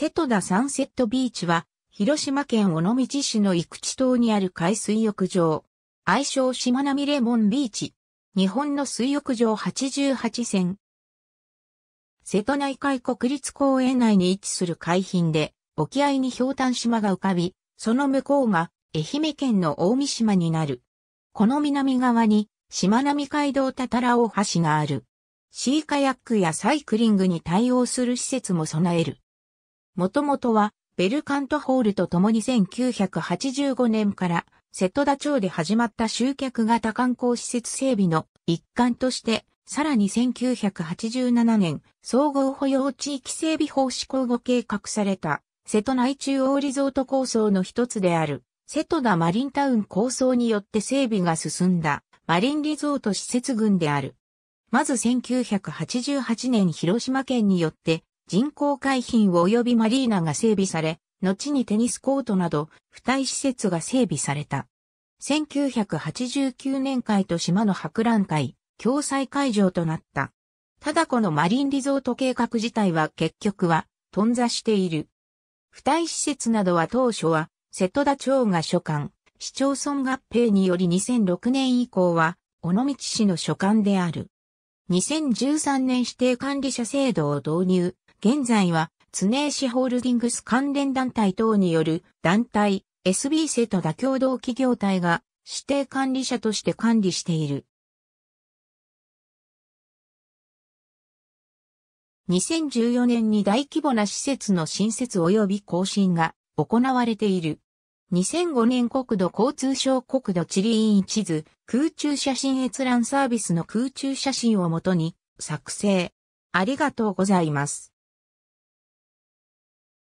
瀬戸田サンセットビーチは、広島県尾道市の生口島にある海水浴場。愛称しまなみレモンビーチ。日本の水浴場88選。瀬戸内海国立公園内に位置する海浜で、沖合に氷炭島が浮かび、その向こうが愛媛県の大見島になる。この南側に、しまなみ海道たたら大橋がある。シーカヤックやサイクリングに対応する施設も備える。もともとは、ベルカントホールと共に1985年から瀬戸田町で始まった集客型観光施設整備の一環として、さらに1987年、総合保養地域整備法施行後計画された、瀬戸内中央リゾート構想の一つである、瀬戸田マリンタウン構想によって整備が進んだ、マリンリゾート施設群である。まず1988年広島県によって人工海浜及びマリーナが整備され、後にテニスコートなど、付帯施設が整備された。1989年会と島の博覧会、共催会場となった。ただこのマリンリゾート計画自体は結局は、頓挫している。付帯施設などは当初は、瀬戸田町が所管、市町村合併により2006年以降は、尾道市の所管である。2013年指定管理者制度を導入、現在は、常石ホールディングス関連団体等による団体 SB セと妥協同企業体が指定管理者として管理している。2014年に大規模な施設の新設及び更新が行われている。2005年国土交通省国土地理院地図空中写真閲覧サービスの空中写真をもとに作成。ありがとうございます。